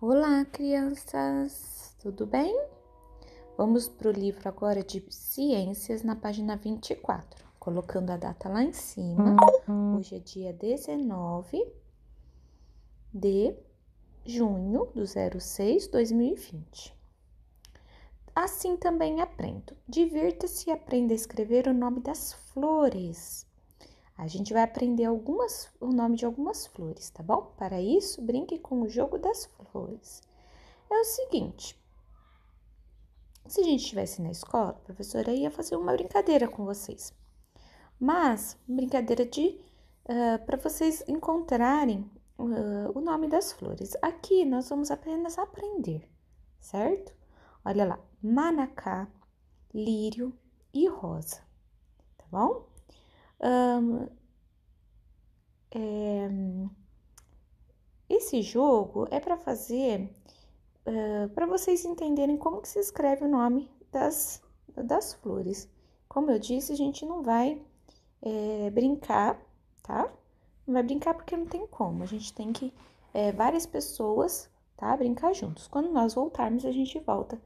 Olá, crianças! Tudo bem? Vamos para o livro agora de Ciências, na página 24, colocando a data lá em cima. Uhum. Hoje é dia 19 de junho do 06 2020. Assim também aprendo. Divirta-se e aprenda a escrever o nome das flores. A gente vai aprender algumas, o nome de algumas flores, tá bom? Para isso, brinque com o jogo das flores. É o seguinte: se a gente estivesse na escola, a professora ia fazer uma brincadeira com vocês, mas brincadeira de uh, para vocês encontrarem uh, o nome das flores. Aqui nós vamos apenas aprender, certo? Olha lá, manacá, lírio e rosa, tá bom? Um, é, esse jogo é para fazer uh, ah, para vocês entenderem como que se escreve o nome das, das flores. Como eu disse, a gente não vai é, brincar, tá? Não vai brincar porque não tem como. A gente tem que é, várias pessoas, tá? Brincar juntos. Quando nós voltarmos, a gente volta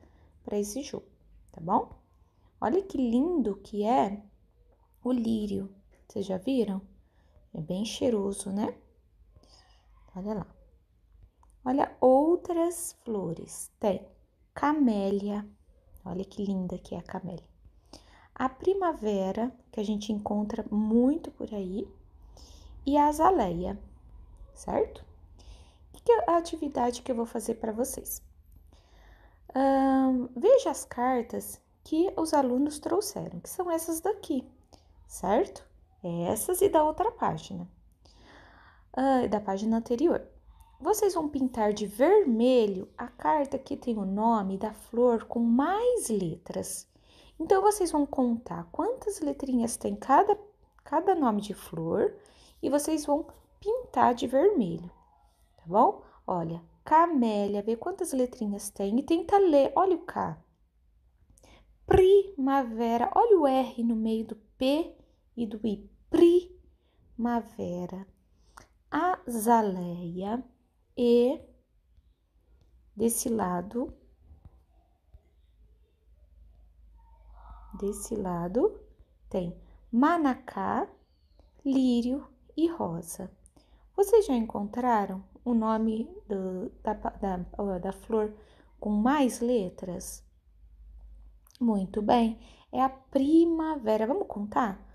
para esse jogo, tá bom? Olha que lindo que é o lírio. Vocês já viram? É bem cheiroso, né? Olha lá. Olha outras flores. Tem camélia. Olha que linda que é a camélia. A primavera, que a gente encontra muito por aí. E a azaleia, certo? Que é a atividade que eu vou fazer para vocês? veja as cartas que os alunos trouxeram, que são essas daqui, certo? essas e da outra página, uh, da página anterior. Vocês vão pintar de vermelho a carta que tem o nome da flor com mais letras. Então, vocês vão contar quantas letrinhas tem cada, cada nome de flor e vocês vão pintar de vermelho, tá bom? Olha, camélia, vê quantas letrinhas tem e tenta ler. Olha o K. Primavera, olha o R no meio do P e do primavera, azaleia e é desse lado, desse lado tem manacá, lírio e rosa. Vocês já encontraram o nome do, da, da, da flor com mais letras? Muito bem, é a primavera. Vamos contar?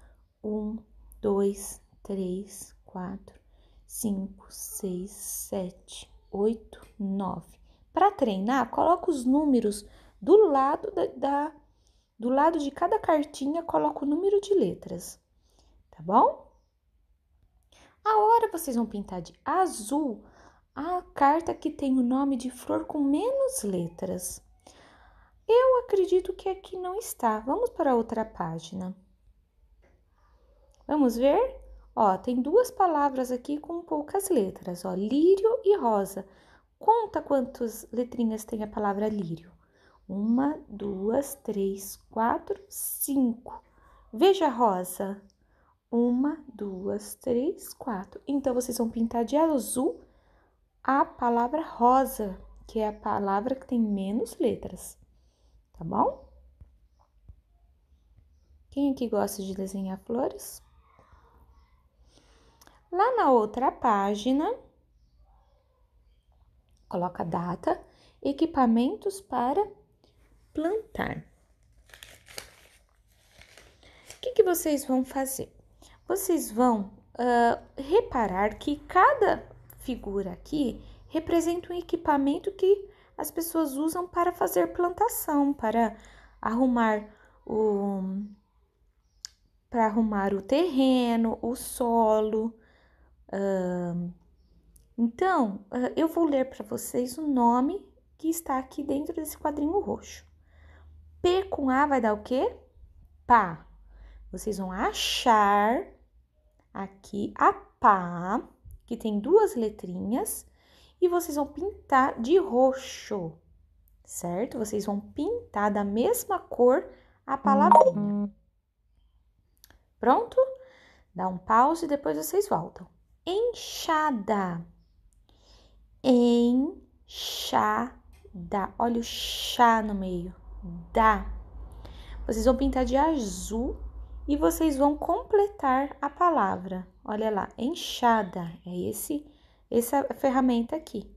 um, dois, três, quatro, cinco, seis, sete, oito, nove. Para treinar, coloca os números do lado da, da, do lado de cada cartinha, coloca o número de letras, tá bom? A hora vocês vão pintar de azul a carta que tem o nome de flor com menos letras. Eu acredito que aqui não está. Vamos para outra página. Vamos ver? Ó, tem duas palavras aqui com poucas letras, ó, lírio e rosa. Conta quantas letrinhas tem a palavra lírio. Uma, duas, três, quatro, cinco. Veja a rosa. Uma, duas, três, quatro. Então, vocês vão pintar de azul a palavra rosa, que é a palavra que tem menos letras, tá bom? Quem aqui gosta de desenhar flores? Lá na outra página, coloca data, equipamentos para plantar. O que, que vocês vão fazer? Vocês vão uh, reparar que cada figura aqui representa um equipamento que as pessoas usam para fazer plantação, para arrumar o para arrumar o terreno, o solo, então, uh, eu vou ler para vocês o nome que está aqui dentro desse quadrinho roxo. P com A vai dar o quê? Pá. Vocês vão achar aqui a pá, que tem duas letrinhas, e vocês vão pintar de roxo, certo? Vocês vão pintar da mesma cor a palavrinha. Pronto? Dá um pause e depois vocês voltam enxada. Enxada. Olha o chá no meio. Da. Vocês vão pintar de azul e vocês vão completar a palavra. Olha lá, enxada. É esse essa ferramenta aqui.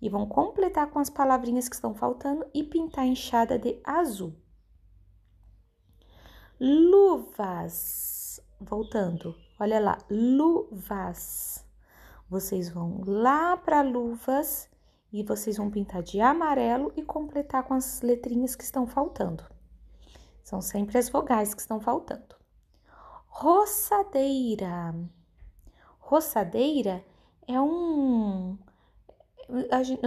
E vão completar com as palavrinhas que estão faltando e pintar a enxada de azul. Luvas. Voltando. Olha lá, luvas. Vocês vão lá para luvas e vocês vão pintar de amarelo e completar com as letrinhas que estão faltando. São sempre as vogais que estão faltando. Roçadeira. Roçadeira é um.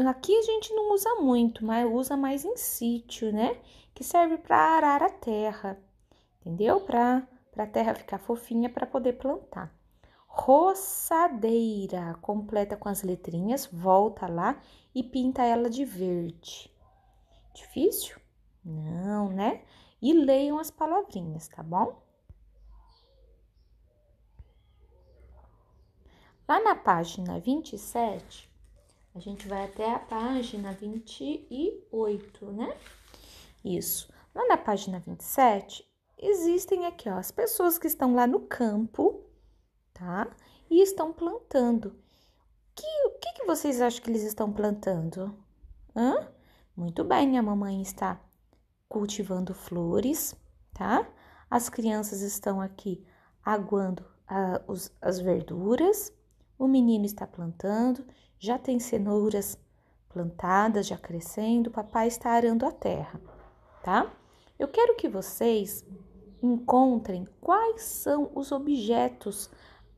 aqui a gente não usa muito, mas usa mais em sítio, né? Que serve para arar a terra, entendeu? Para para a terra ficar fofinha para poder plantar. Roçadeira, completa com as letrinhas, volta lá e pinta ela de verde. Difícil? Não, né? E leiam as palavrinhas, tá bom? Lá na página 27, a gente vai até a página 28, né? Isso. Lá na página 27, existem aqui ó, as pessoas que estão lá no campo, tá? E estão plantando. Que, o que, que vocês acham que eles estão plantando? Hã? Muito bem, a mamãe está cultivando flores, tá? As crianças estão aqui aguando a, ah, os, as verduras. O menino está plantando, já tem cenouras plantadas, já crescendo. O papai está arando a terra, tá? Eu quero que vocês encontrem quais são os objetos,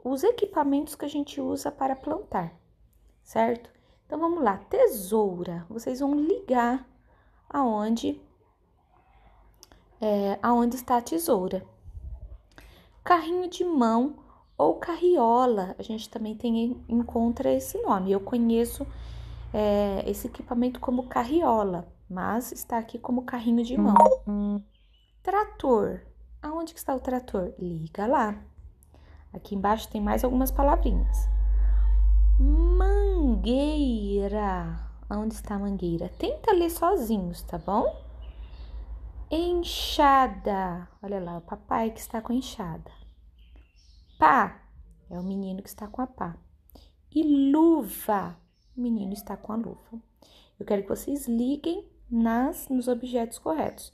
os equipamentos que a gente usa para plantar, certo? Então vamos lá, tesoura. Vocês vão ligar aonde é, aonde está a tesoura. Carrinho de mão ou carriola, a gente também tem encontra esse nome. Eu conheço é, esse equipamento como carriola, mas está aqui como carrinho de mão. Hum, hum. Trator, Aonde que está o trator? Liga lá. Aqui embaixo tem mais algumas palavrinhas. Mangueira. Aonde está a mangueira? Tenta ler sozinhos, tá bom? Enxada. Olha lá, o papai que está com a enxada. Pá. É o menino que está com a pá. E luva. O menino está com a luva. Eu quero que vocês liguem nas nos objetos corretos.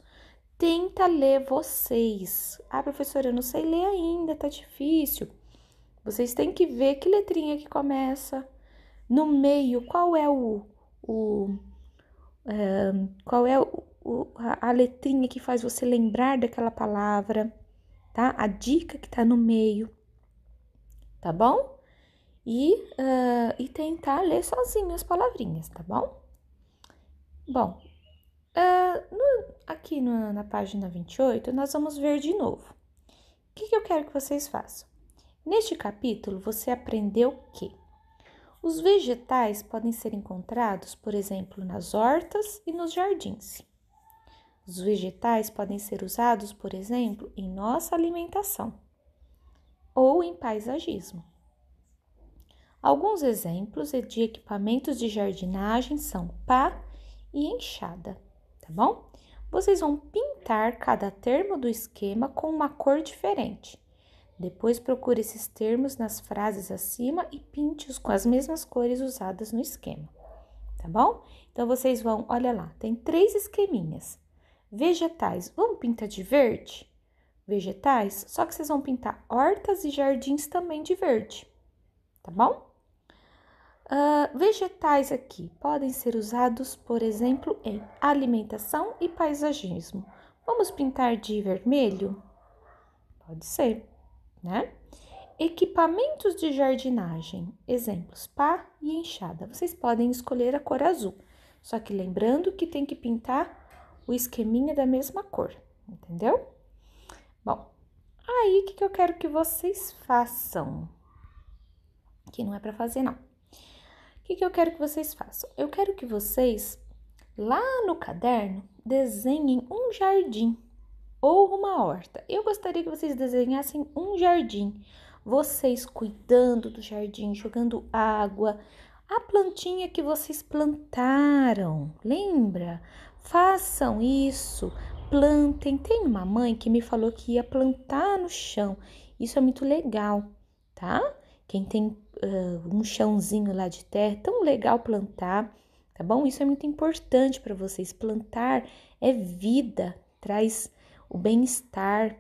Tenta ler vocês. Ah, professora, eu não sei ler ainda, tá difícil. Vocês têm que ver que letrinha que começa. No meio, qual é o. o é, qual é o, a letrinha que faz você lembrar daquela palavra, tá? A dica que tá no meio, tá bom? E, uh, e tentar ler sozinho as palavrinhas, tá bom? Bom, uh, aqui na, na página 28, nós vamos ver de novo. O que, que eu quero que vocês façam? Neste capítulo, você aprendeu que os vegetais podem ser encontrados, por exemplo, nas hortas e nos jardins. Os vegetais podem ser usados, por exemplo, em nossa alimentação ou em paisagismo. Alguns exemplos é de equipamentos de jardinagem são pá e enxada, tá bom? vocês vão pintar cada termo do esquema com uma cor diferente. Depois procure esses termos nas frases acima e pinte-os com as mesmas cores usadas no esquema, tá bom? Então vocês vão, olha lá, tem três esqueminhas. Vegetais, vamos pintar de verde? Vegetais, só que vocês vão pintar hortas e jardins também de verde, tá bom? Uh, vegetais aqui podem ser usados, por exemplo, em alimentação e paisagismo. Vamos pintar de vermelho? Pode ser, né? Equipamentos de jardinagem, exemplos pá e enxada. Vocês podem escolher a cor azul, só que lembrando que tem que pintar o esqueminha da mesma cor, entendeu? Bom, aí o que, que eu quero que vocês façam? Que não é para fazer, não o que, que eu quero que vocês façam? Eu quero que vocês, lá no caderno, desenhem um jardim ou uma horta. Eu gostaria que vocês desenhassem um jardim. Vocês cuidando do jardim, jogando água, a plantinha que vocês plantaram. Lembra? Façam isso. Plantem. Tem uma mãe que me falou que ia plantar no chão. Isso é muito legal, tá? Quem tem uh, um chãozinho lá de terra, tão legal plantar, tá bom? Isso é muito importante para vocês. Plantar é vida, traz o bem-estar,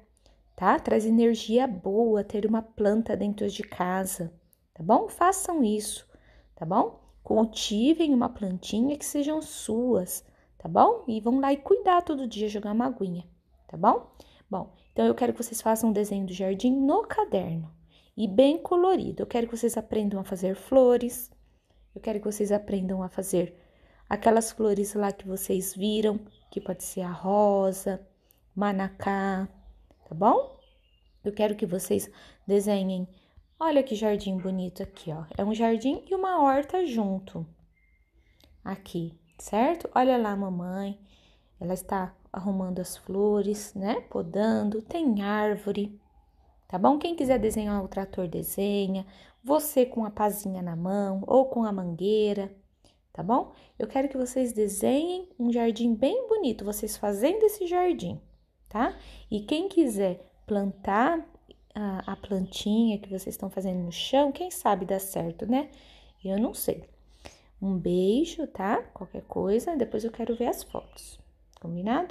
tá? Traz energia boa ter uma planta dentro de casa, tá bom? Façam isso, tá bom? Cultivem uma plantinha que sejam suas, tá bom? E vão lá e cuidar todo dia, jogar uma aguinha, tá bom? Bom, então eu quero que vocês façam um desenho do jardim no caderno e bem colorido. Eu quero que vocês aprendam a fazer flores, eu quero que vocês aprendam a fazer aquelas flores lá que vocês viram, que pode ser a rosa, manacá, tá bom? Eu quero que vocês desenhem. Olha que jardim bonito aqui, ó. É um jardim e uma horta junto. Aqui, certo? Olha lá mamãe. Ela está arrumando as flores, né? Podando, tem árvore tá bom? Quem quiser desenhar o trator, desenha. Você com a pazinha na mão ou com a mangueira, tá bom? Eu quero que vocês desenhem um jardim bem bonito, vocês fazendo esse jardim, tá? E quem quiser plantar a, a plantinha que vocês estão fazendo no chão, quem sabe dá certo, né? Eu não sei. Um beijo, tá? Qualquer coisa, depois eu quero ver as fotos. Combinado?